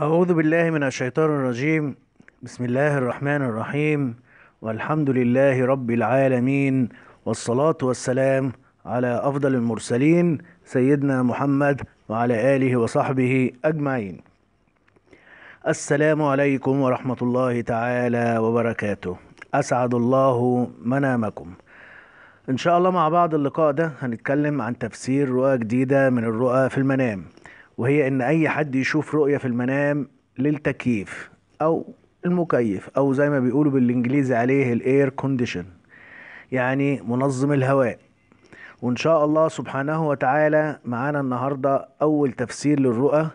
أعوذ بالله من الشيطان الرجيم بسم الله الرحمن الرحيم والحمد لله رب العالمين والصلاة والسلام على أفضل المرسلين سيدنا محمد وعلى آله وصحبه أجمعين السلام عليكم ورحمة الله تعالى وبركاته أسعد الله منامكم إن شاء الله مع بعض اللقاء ده هنتكلم عن تفسير رؤى جديدة من الرؤى في المنام وهي ان اي حد يشوف رؤية في المنام للتكييف او المكيف او زي ما بيقولوا بالانجليزي عليه الاير كونديشن يعني منظم الهواء وان شاء الله سبحانه وتعالى معانا النهاردة اول تفسير للرؤى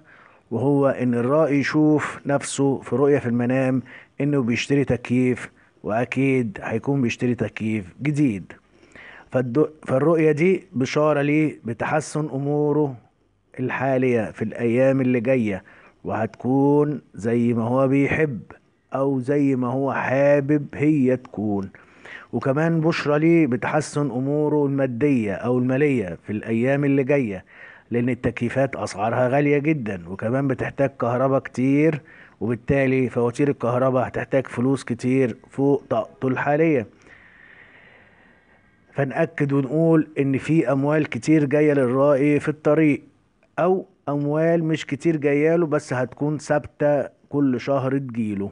وهو ان الرائي يشوف نفسه في رؤية في المنام انه بيشتري تكييف واكيد هيكون بيشتري تكييف جديد فالرؤية دي بشارة ليه بتحسن اموره الحالية في الأيام اللي جاية وهتكون زي ما هو بيحب أو زي ما هو حابب هي تكون وكمان بشرى ليه بتحسن أموره المادية أو المالية في الأيام اللي جاية لأن التكييفات أسعارها غالية جدا وكمان بتحتاج كهرباء كتير وبالتالي فواتير الكهرباء هتحتاج فلوس كتير فوق طاقته الحالية فنأكد ونقول إن في أموال كتير جاية للرائي في الطريق او اموال مش كتير جاياله بس هتكون ثابتة كل شهر تجيله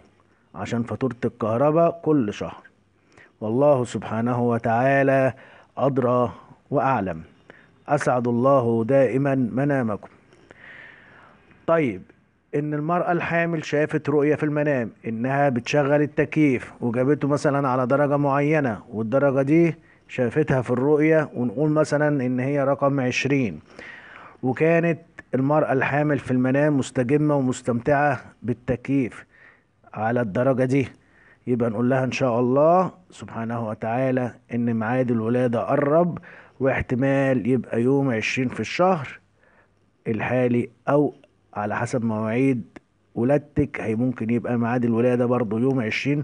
عشان فاتورة الكهرباء كل شهر والله سبحانه وتعالى أدرى وأعلم أسعد الله دائما منامكم طيب ان المرأة الحامل شافت رؤية في المنام انها بتشغل التكييف وجابته مثلا على درجة معينة والدرجة دي شافتها في الرؤية ونقول مثلا ان هي رقم عشرين وكانت المرأة الحامل في المنام مستجمة ومستمتعة بالتكييف على الدرجة دي يبقى نقول لها ان شاء الله سبحانه وتعالى ان ميعاد الولادة قرب واحتمال يبقى يوم عشرين في الشهر الحالي او على حسب مواعيد ولادتك هي ممكن يبقى ميعاد الولادة برضو يوم عشرين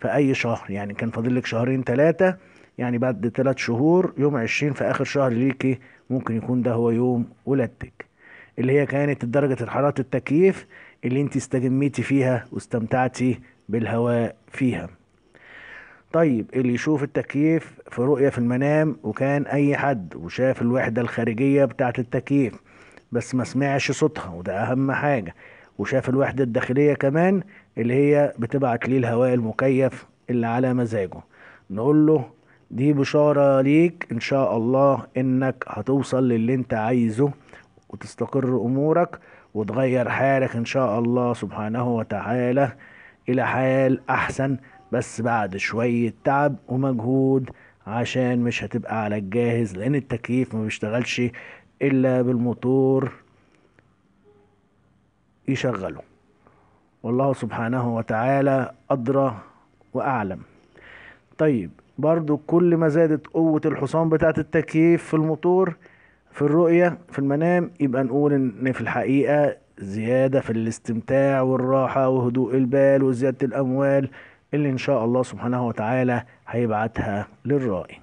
في اي شهر يعني كان فاضلك شهرين ثلاثة يعني بعد ثلاث شهور يوم عشرين في اخر شهر ليكي ممكن يكون ده هو يوم ولادتك اللي هي كانت درجة الحرارة التكييف اللي انت استجميتي فيها واستمتعتي بالهواء فيها طيب اللي يشوف التكييف في رؤية في المنام وكان أي حد وشاف الوحدة الخارجية بتاعة التكييف بس ما سمعش صوتها وده أهم حاجة وشاف الوحدة الداخلية كمان اللي هي بتبعت ليه الهواء المكيف اللي على مزاجه نقول له دي بشارة ليك ان شاء الله انك هتوصل للي انت عايزه وتستقر امورك وتغير حالك ان شاء الله سبحانه وتعالى الى حال احسن بس بعد شوية تعب ومجهود عشان مش هتبقى على الجاهز لان التكييف ما بيشتغلش الا بالموتور يشغله والله سبحانه وتعالى ادرى واعلم طيب برضو كل ما زادت قوة الحصان بتاعة التكييف في الموتور في الرؤية في المنام يبقى نقول إن في الحقيقة زيادة في الاستمتاع والراحة وهدوء البال وزيادة الأموال اللي إن شاء الله سبحانه وتعالى هيبعتها للرائي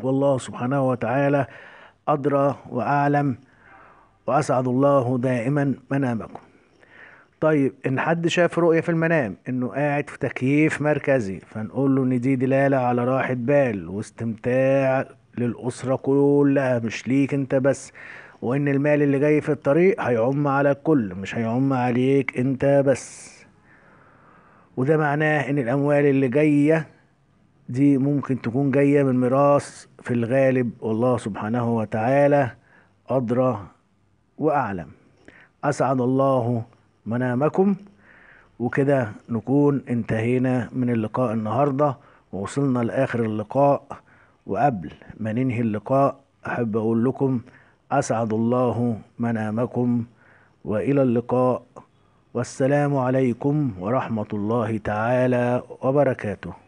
والله سبحانه وتعالى أدرى وأعلم وأسعد الله دائما منامكم طيب ان حد شاف رؤيه في المنام انه قاعد في تكييف مركزي فنقول له ان دي دلاله على راحه بال واستمتاع للاسره كلها مش ليك انت بس وان المال اللي جاي في الطريق هيعم على الكل مش هيعم عليك انت بس وده معناه ان الاموال اللي جايه دي ممكن تكون جايه من ميراث في الغالب والله سبحانه وتعالى ادرى واعلم اسعد الله منامكم وكده نكون انتهينا من اللقاء النهاردة ووصلنا لآخر اللقاء وقبل ما ننهي اللقاء أحب أقول لكم أسعد الله منامكم وإلى اللقاء والسلام عليكم ورحمة الله تعالى وبركاته